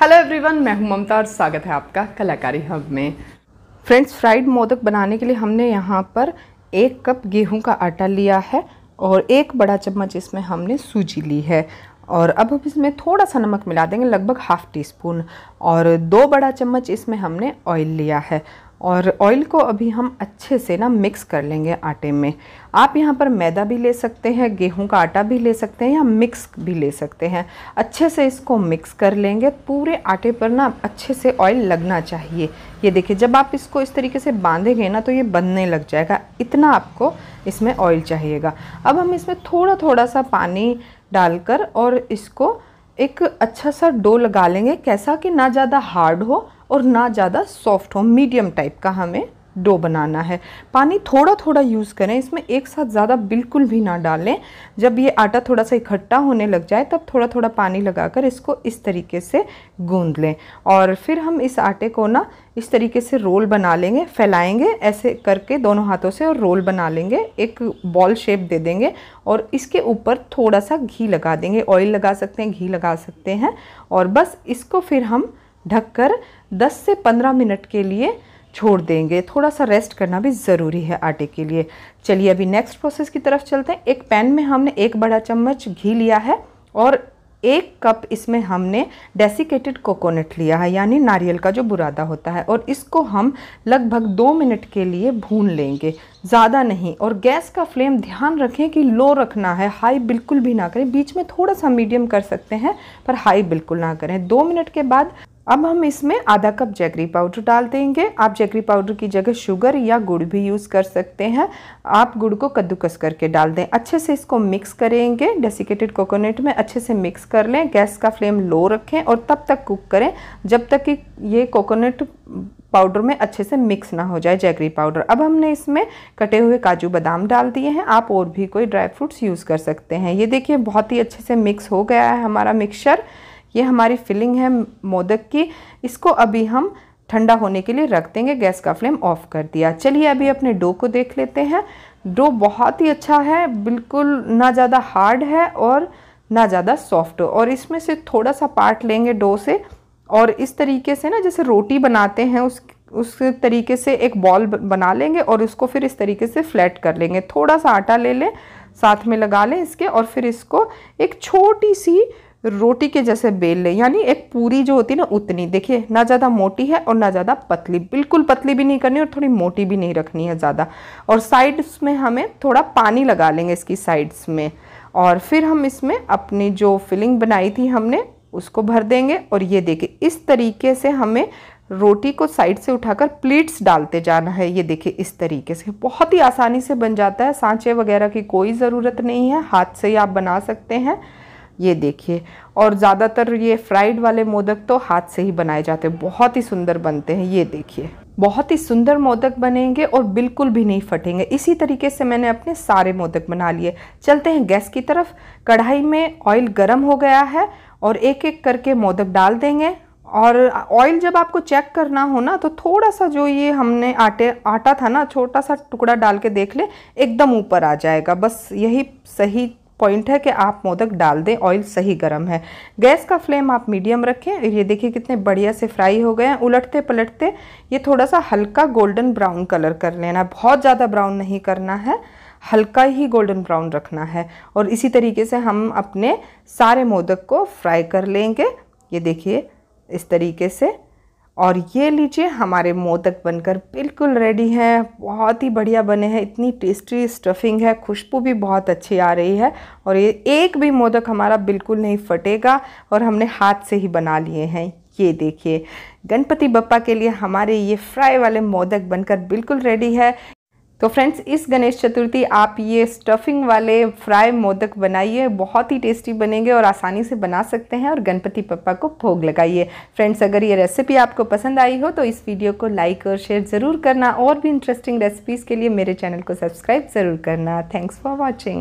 hello everyone मैं हूं ममता और स्वागत है आपका कलाकारी हब में फ्रेंड्स फ्राइड मोदक बनाने के लिए हमने यहाँ पर एक कप गेहूं का आटा लिया है और एक बड़ा चम्मच इसमें हमने सूजी ली है और अब हम इसमें थोड़ा सा नमक मिला देंगे लगभग हाफ़ टी स्पून और दो बड़ा चम्मच इसमें हमने ऑयल लिया है और ऑयल को अभी हम अच्छे से ना मिक्स कर लेंगे आटे में आप यहाँ पर मैदा भी ले सकते हैं गेहूं का आटा भी ले सकते हैं या मिक्स भी ले सकते हैं अच्छे से इसको मिक्स कर लेंगे पूरे आटे पर ना अच्छे से ऑयल लगना चाहिए ये देखिए जब आप इसको इस तरीके से बांधेंगे ना तो ये बनने लग जाएगा इतना आपको इसमें ऑयल चाहिएगा अब हम इसमें थोड़ा थोड़ा सा पानी डालकर और इसको एक अच्छा सा डो लगा लेंगे कैसा कि ना ज़्यादा हार्ड हो और ना ज़्यादा सॉफ्ट हो मीडियम टाइप का हमें डो बनाना है पानी थोड़ा थोड़ा यूज़ करें इसमें एक साथ ज़्यादा बिल्कुल भी ना डालें जब ये आटा थोड़ा सा इकट्ठा होने लग जाए तब थोड़ा थोड़ा पानी लगाकर इसको इस तरीके से गूंद लें और फिर हम इस आटे को ना इस तरीके से रोल बना लेंगे फैलाएंगे ऐसे करके दोनों हाथों से और रोल बना लेंगे एक बॉल शेप दे देंगे और इसके ऊपर थोड़ा सा घी लगा देंगे ऑयल लगा सकते हैं घी लगा सकते हैं और बस इसको फिर हम ढककर 10 से 15 मिनट के लिए छोड़ देंगे थोड़ा सा रेस्ट करना भी ज़रूरी है आटे के लिए चलिए अभी नेक्स्ट प्रोसेस की तरफ चलते हैं एक पैन में हमने एक बड़ा चम्मच घी लिया है और एक कप इसमें हमने डेसिकेटेड कोकोनट लिया है यानी नारियल का जो बुरादा होता है और इसको हम लगभग दो मिनट के लिए भून लेंगे ज़्यादा नहीं और गैस का फ्लेम ध्यान रखें कि लो रखना है हाई बिल्कुल भी ना करें बीच में थोड़ा सा मीडियम कर सकते हैं पर हाई बिल्कुल ना करें दो मिनट के बाद अब हम इसमें आधा कप जैगरी पाउडर डाल देंगे आप जैगरी पाउडर की जगह शुगर या गुड़ भी यूज़ कर सकते हैं आप गुड़ को कद्दूकस करके डाल दें अच्छे से इसको मिक्स करेंगे डेसिकेटेड कोकोनट में अच्छे से मिक्स कर लें गैस का फ्लेम लो रखें और तब तक कुक करें जब तक कि ये कोकोनट पाउडर में अच्छे से मिक्स ना हो जाए जैगरी पाउडर अब हमने इसमें कटे हुए काजू बादाम डाल दिए हैं आप और भी कोई ड्राई फ्रूट्स यूज़ कर सकते हैं ये देखिए बहुत ही अच्छे से मिक्स हो गया है हमारा मिक्सचर ये हमारी फिलिंग है मोदक की इसको अभी हम ठंडा होने के लिए रख देंगे गैस का फ्लेम ऑफ कर दिया चलिए अभी अपने डो को देख लेते हैं डो बहुत ही अच्छा है बिल्कुल ना ज़्यादा हार्ड है और ना ज़्यादा सॉफ्ट और इसमें से थोड़ा सा पार्ट लेंगे डो से और इस तरीके से ना जैसे रोटी बनाते हैं उस उस तरीके से एक बॉल बना लेंगे और उसको फिर इस तरीके से फ्लैट कर लेंगे थोड़ा सा आटा ले लें साथ में लगा लें इसके और फिर इसको एक छोटी सी रोटी के जैसे बेल लें यानी एक पूरी जो होती है ना उतनी देखिए ना ज़्यादा मोटी है और ना ज़्यादा पतली बिल्कुल पतली भी नहीं करनी और थोड़ी मोटी भी नहीं रखनी है ज़्यादा और साइड्स में हमें थोड़ा पानी लगा लेंगे इसकी साइड्स में और फिर हम इसमें अपनी जो फिलिंग बनाई थी हमने उसको भर देंगे और ये देखिए इस तरीके से हमें रोटी को साइड से उठाकर प्लेट्स डालते जाना है ये देखिए इस तरीके से बहुत ही आसानी से बन जाता है सांचे वगैरह की कोई ज़रूरत नहीं है हाथ से ही आप बना सकते हैं ये देखिए और ज़्यादातर ये फ्राइड वाले मोदक तो हाथ से ही बनाए जाते हैं बहुत ही सुंदर बनते हैं ये देखिए बहुत ही सुंदर मोदक बनेंगे और बिल्कुल भी नहीं फटेंगे इसी तरीके से मैंने अपने सारे मोदक बना लिए चलते हैं गैस की तरफ कढ़ाई में ऑयल गर्म हो गया है और एक एक करके मोदक डाल देंगे और ऑयल जब आपको चेक करना हो ना तो थोड़ा सा जो ये हमने आटे आटा था ना छोटा सा टुकड़ा डाल के देख ले एकदम ऊपर आ जाएगा बस यही सही पॉइंट है कि आप मोदक डाल दें ऑयल सही गर्म है गैस का फ्लेम आप मीडियम रखें ये देखिए कितने बढ़िया से फ्राई हो गए हैं उलटते पलटते ये थोड़ा सा हल्का गोल्डन ब्राउन कलर कर लेना बहुत ज़्यादा ब्राउन नहीं करना है हल्का ही गोल्डन ब्राउन रखना है और इसी तरीके से हम अपने सारे मोदक को फ्राई कर लेंगे ये देखिए इस तरीके से और ये लीजिए हमारे मोदक बनकर बिल्कुल रेडी हैं बहुत ही बढ़िया बने हैं इतनी टेस्टी स्टफिंग है खुशबू भी बहुत अच्छी आ रही है और ये एक भी मोदक हमारा बिल्कुल नहीं फटेगा और हमने हाथ से ही बना लिए हैं ये देखिए गणपति बप्पा के लिए हमारे ये फ्राई वाले मोदक बनकर बिल्कुल रेडी है तो फ्रेंड्स इस गणेश चतुर्थी आप ये स्टफिंग वाले फ्राई मोदक बनाइए बहुत ही टेस्टी बनेंगे और आसानी से बना सकते हैं और गणपति पप्पा को भोग लगाइए फ्रेंड्स अगर ये रेसिपी आपको पसंद आई हो तो इस वीडियो को लाइक और शेयर ज़रूर करना और भी इंटरेस्टिंग रेसिपीज़ के लिए मेरे चैनल को सब्सक्राइब ज़रूर करना थैंक्स फॉर वॉचिंग